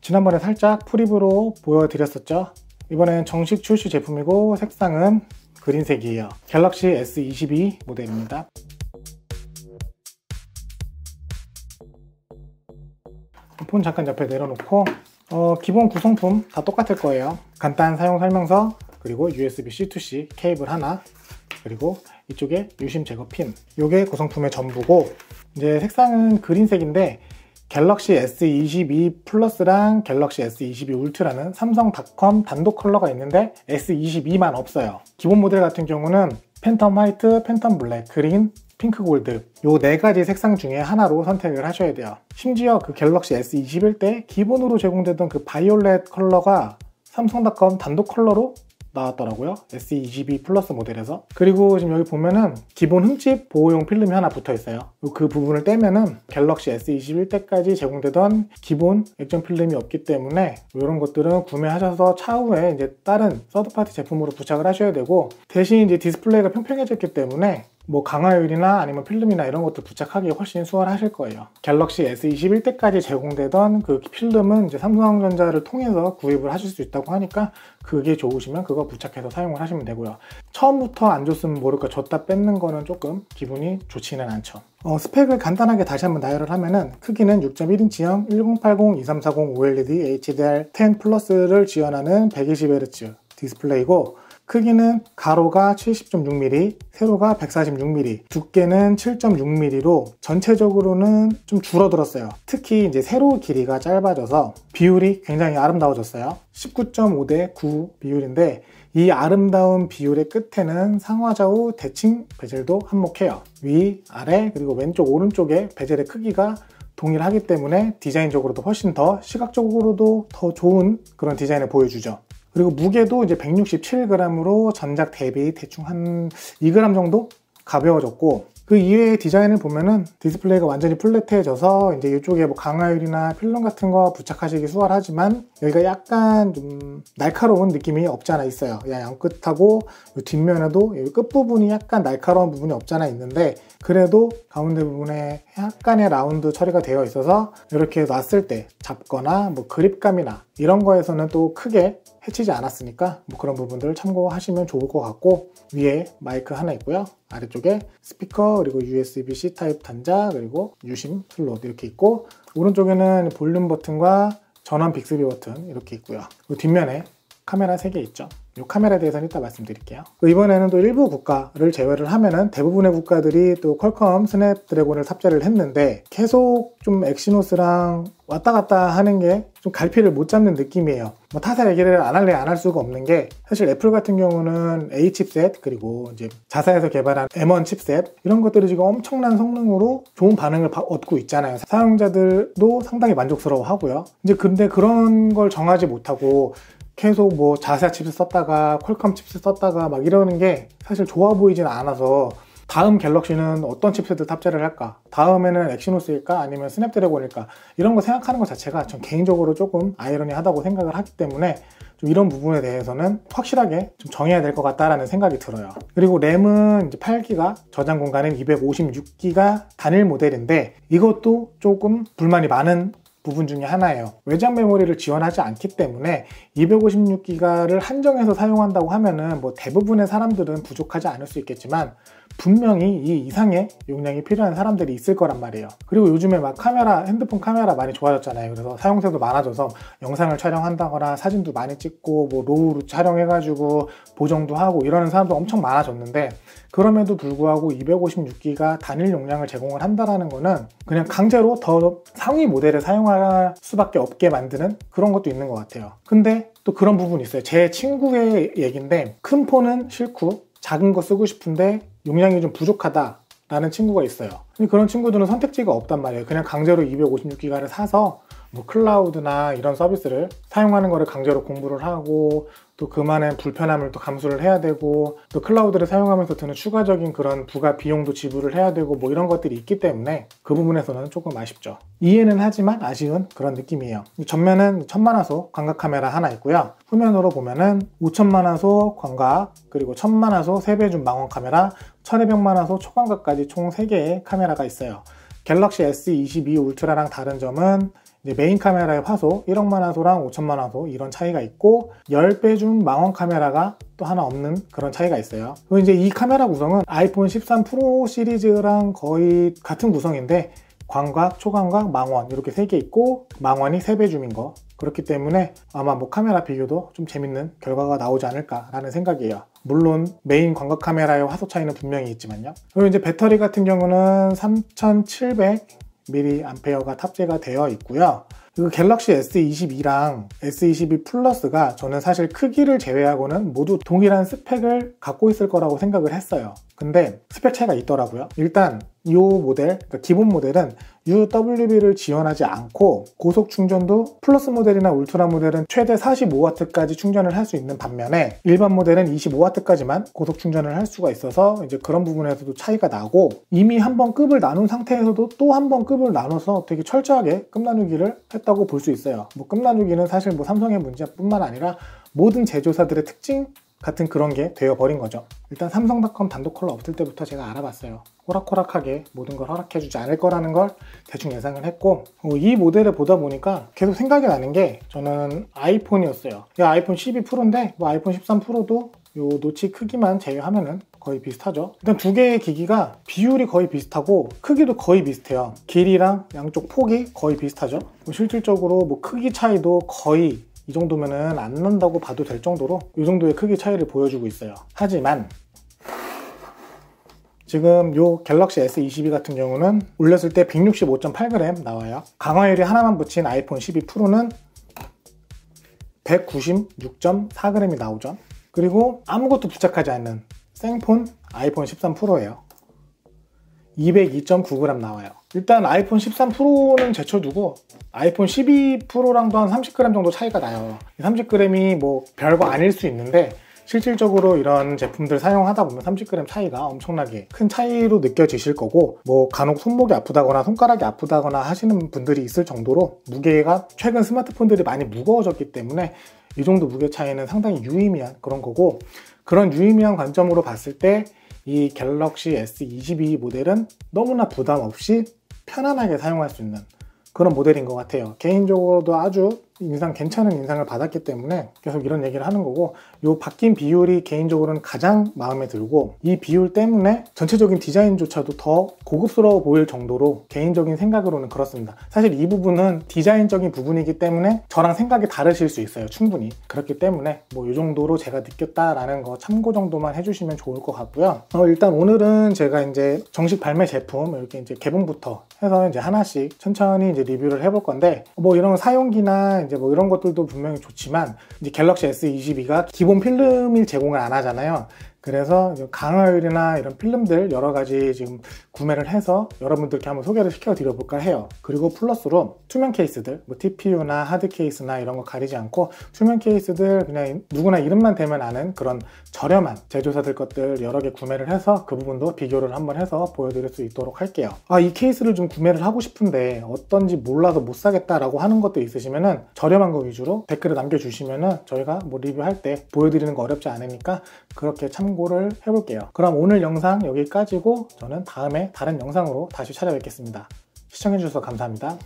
지난번에 살짝 프리뷰로 보여드렸었죠 이번엔 정식 출시 제품이고 색상은 그린색이에요 갤럭시 S22 모델입니다 폰 잠깐 옆에 내려놓고 어, 기본 구성품 다 똑같을 거예요 간단 사용 설명서 그리고 USB-C 2C 케이블 하나 그리고 이쪽에 유심 제거 핀 이게 구성품의 전부고 이제 색상은 그린색인데 갤럭시 S22 플러스랑 갤럭시 S22 울트라는 삼성닷컴 단독 컬러가 있는데 S22만 없어요. 기본 모델 같은 경우는 팬텀 화이트, 팬텀 블랙, 그린, 핑크 골드 요 네 가지 색상 중에 하나로 선택을 하셔야 돼요. 심지어 그 갤럭시 S21 때 기본으로 제공되던 그 바이올렛 컬러가 삼성닷컴 단독 컬러로 나왔더라고요. SE22 플러스 모델에서. 그리고 지금 여기 보면은 기본 흠집 보호용 필름이 하나 붙어 있어요. 그 부분을 떼면은 갤럭시 S21 e 때까지 제공되던 기본 액정 필름이 없기 때문에 이런 것들은 구매하셔서 차후에 이제 다른 서드파티 제품으로 부착을 하셔야 되고 대신 이제 디스플레이가 평평해졌기 때문에 뭐 강화율이나 아니면 필름이나 이런 것들 부착하기 훨씬 수월하실 거예요. 갤럭시 S21 때까지 제공되던 그 필름은 이제 삼성전자를 통해서 구입을 하실 수 있다고 하니까 그게 좋으시면 그거 부착해서 사용을 하시면 되고요. 처음부터 안좋으면 모를까 줬다 뺏는 거는 조금 기분이 좋지는 않죠. 어, 스펙을 간단하게 다시 한번 나열을 하면은 크기는 6.1인치형 1080 2340 OLED HDR10 플러스를 지원하는 120Hz 디스플레이고 크기는 가로가 70.6mm, 세로가 146mm, 두께는 7.6mm로 전체적으로는 좀 줄어들었어요. 특히 이제 세로 길이가 짧아져서 비율이 굉장히 아름다워졌어요. 19.5 대 9 비율인데 이 아름다운 비율의 끝에는 상하좌우 대칭 베젤도 한몫해요. 위, 아래, 그리고 왼쪽, 오른쪽의 베젤의 크기가 동일하기 때문에 디자인적으로도 훨씬 더 시각적으로도 더 좋은 그런 디자인을 보여주죠. 그리고 무게도 이제 167g으로 전작 대비 대충 한 2g 정도 가벼워졌고 그 이외의 디자인을 보면은 디스플레이가 완전히 플랫해져서 이제 이쪽에 뭐 강화율이나 필름 같은 거 부착하시기 수월하지만 여기가 약간 좀 날카로운 느낌이 없지 않아 있어요. 양끝하고 뒷면에도 여기 끝부분이 약간 날카로운 부분이 없지 않아 있는데 그래도 가운데 부분에 약간의 라운드 처리가 되어 있어서 이렇게 놨을 때 잡거나 뭐 그립감이나 이런 거에서는 또 크게 해치지 않았으니까 뭐 그런 부분들을 참고하시면 좋을 것 같고 위에 마이크 하나 있고요 아래쪽에 스피커 그리고 USB-C 타입 단자 그리고 유심 슬롯 이렇게 있고 오른쪽에는 볼륨 버튼과 전원 빅스비 버튼 이렇게 있고요 그 뒷면에 카메라 3개 있죠 이 카메라에 대해서는 이따 말씀드릴게요. 이번에는 또 일부 국가를 제외를 하면은 대부분의 국가들이 또 퀄컴 스냅드래곤을 탑제를 했는데 계속 좀 엑시노스랑 왔다 갔다 하는 게 좀 갈피를 못 잡는 느낌이에요. 뭐 타사 얘기를 안 할래 안 할 수가 없는 게 사실 애플 같은 경우는 A 칩셋 그리고 이제 자사에서 개발한 M1 칩셋 이런 것들이 지금 엄청난 성능으로 좋은 반응을 얻고 있잖아요. 사용자들도 상당히 만족스러워하고요. 이제 근데 그런 걸 정하지 못하고 계속 뭐 자사 세 칩스 썼다가 퀄컴 칩스 썼다가 막 이러는 게 사실 좋아 보이진 않아서 다음 갤럭시는 어떤 칩셋을 탑재를 할까? 다음에는 엑시노스일까? 아니면 스냅드래곤일까? 이런 거 생각하는 것 자체가 전 개인적으로 조금 아이러니하다고 생각을 하기 때문에 좀 이런 부분에 대해서는 확실하게 좀 정해야 될 것 같다라는 생각이 들어요. 그리고 램은 8기가, 저장 공간은 256기가 단일 모델인데 이것도 조금 불만이 많은 부분 중에 하나예요. 외장 메모리를 지원하지 않기 때문에 256기가를 한정해서 사용한다고 하면은 뭐 대부분의 사람들은 부족하지 않을 수 있겠지만 분명히 이 이상의 용량이 필요한 사람들이 있을 거란 말이에요. 그리고 요즘에 막 카메라, 핸드폰 카메라 많이 좋아졌잖아요. 그래서 사용세도 많아져서 영상을 촬영한다거나 사진도 많이 찍고 뭐 로우로 촬영해가지고 보정도 하고 이러는 사람도 엄청 많아졌는데 그럼에도 불구하고 256기가 단일 용량을 제공을 한다라는 거는 그냥 강제로 더 상위 모델을 사용할 수밖에 없게 만드는 그런 것도 있는 것 같아요. 근데 또 그런 부분이 있어요. 제 친구의 얘긴데 큰 폰은 싫고 작은 거 쓰고 싶은데 용량이 좀 부족하다 라는 친구가 있어요. 그런 친구들은 선택지가 없단 말이에요. 그냥 강제로 256기가를 사서 뭐 클라우드나 이런 서비스를 사용하는 것을 강제로 공부를 하고 또 그만의 불편함을 또 감수를 해야 되고 또 클라우드를 사용하면서 드는 추가적인 그런 부가 비용도 지불을 해야 되고 뭐 이런 것들이 있기 때문에 그 부분에서는 조금 아쉽죠 이해는 하지만 아쉬운 그런 느낌이에요 전면은 1000만화소 광각카메라 하나 있고요 후면으로 보면은 5000만화소 광각 그리고 1000만화소 3배 줌 망원 카메라 1200만화소 초광각까지 총 3개의 카메라가 있어요 갤럭시 S22 울트라랑 다른 점은 메인 카메라의 화소 1억만 화소랑 5천만 화소 이런 차이가 있고 10배 줌 망원 카메라가 또 하나 없는 그런 차이가 있어요 그리고 이제 이 카메라 구성은 아이폰 13 프로 시리즈랑 거의 같은 구성인데 광각, 초광각, 망원 이렇게 3개 있고 망원이 3배 줌인 거 그렇기 때문에 아마 뭐 카메라 비교도 좀 재밌는 결과가 나오지 않을까라는 생각이에요 물론 메인 광각 카메라의 화소 차이는 분명히 있지만요 그리고 이제 배터리 같은 경우는 3700 리페어가 탑재가 되어 있고요. 그 갤럭시 S22랑 S22 플러스가 저는 사실 크기를 제외하고는 모두 동일한 스펙을 갖고 있을 거라고 생각을 했어요. 근데 스펙 차이가 있더라고요. 일단 이 모델, 그러니까 기본 모델은 UWB를 지원하지 않고 고속 충전도 플러스 모델이나 울트라 모델은 최대 45W까지 충전을 할 수 있는 반면에 일반 모델은 25W까지만 고속 충전을 할 수가 있어서 이제 그런 부분에서도 차이가 나고 이미 한번 급을 나눈 상태에서도 또 한번 급을 나눠서 되게 철저하게 급 나누기를 했다 끝다고볼수 있어요. 뭐 끝나누기는 사실 뭐 삼성의 문제뿐만 아니라 모든 제조사들의 특징 같은 그런 게 되어버린 거죠. 일단 삼성닷컴 단독 컬러 없을 때부터 제가 알아봤어요. 호락호락하게 모든 걸 허락해주지 않을 거라는 걸 대충 예상을 했고 어, 이 모델을 보다 보니까 계속 생각이 나는 게 저는 아이폰이었어요. 이 아이폰 12 프로인데 뭐 아이폰 13 프로도 이 노치 크기만 제외하면은 거의 비슷하죠 일단 두 개의 기기가 비율이 거의 비슷하고 크기도 거의 비슷해요 길이랑 양쪽 폭이 거의 비슷하죠 뭐 실질적으로 뭐 크기 차이도 거의 이 정도면은 안 난다고 봐도 될 정도로 이 정도의 크기 차이를 보여주고 있어요 하지만 지금 이 갤럭시 S22 같은 경우는 올렸을 때 165.8g 나와요 강화율이 하나만 붙인 아이폰 12 프로는 196.4g이 나오죠 그리고 아무것도 부착하지 않는 생폰 아이폰 13 프로예요. 202.9g 나와요. 일단 아이폰 13 프로는 제쳐두고 아이폰 12 프로랑도 한 30g 정도 차이가 나요. 30g이 뭐 별거 아닐 수 있는데 실질적으로 이런 제품들 사용하다 보면 30g 차이가 엄청나게 큰 차이로 느껴지실 거고 뭐 간혹 손목이 아프다거나 손가락이 아프다거나 하시는 분들이 있을 정도로 무게가 최근 스마트폰들이 많이 무거워졌기 때문에 이 정도 무게 차이는 상당히 유의미한 그런 거고 그런 유의미한 관점으로 봤을 때 이 갤럭시 S22 모델은 너무나 부담 없이 편안하게 사용할 수 있는 그런 모델인 것 같아요. 개인적으로도 아주 인상 괜찮은 인상을 받았기 때문에 계속 이런 얘기를 하는 거고 요 바뀐 비율이 개인적으로는 가장 마음에 들고 이 비율 때문에 전체적인 디자인조차도 더 고급스러워 보일 정도로 개인적인 생각으로는 그렇습니다 사실 이 부분은 디자인적인 부분이기 때문에 저랑 생각이 다르실 수 있어요 충분히 그렇기 때문에 뭐 이 정도로 제가 느꼈다라는 거 참고 정도만 해주시면 좋을 것 같고요 어, 일단 오늘은 제가 이제 정식 발매 제품 이렇게 이제 개봉부터 해서 이제 하나씩 천천히 이제 리뷰를 해볼 건데 뭐 이런 사용기나 이제 뭐 이런 것들도 분명히 좋지만 이제 갤럭시 S22가 기본 필름을 제공을 안 하잖아요. 그래서 강화율이나 이런 필름들 여러 가지 지금 구매를 해서 여러분들께 한번 소개를 시켜드려볼까 해요. 그리고 플러스로 투명 케이스들, 뭐 TPU나 하드 케이스나 이런 거 가리지 않고 투명 케이스들 그냥 누구나 이름만 대면 아는 그런 저렴한 제조사들 것들 여러 개 구매를 해서 그 부분도 비교를 한번 해서 보여드릴 수 있도록 할게요. 아, 이 케이스를 좀 구매를 하고 싶은데 어떤지 몰라서 못 사겠다라고 하는 것도 있으시면은 저렴한 거 위주로 댓글을 남겨주시면은 저희가 뭐 리뷰할 때 보여드리는 거 어렵지 않으니까 그렇게 참고 참고를 해볼게요. 그럼 오늘 영상 여기까지고 저는 다음에 다른 영상으로 다시 찾아뵙겠습니다. 시청해주셔서 감사합니다.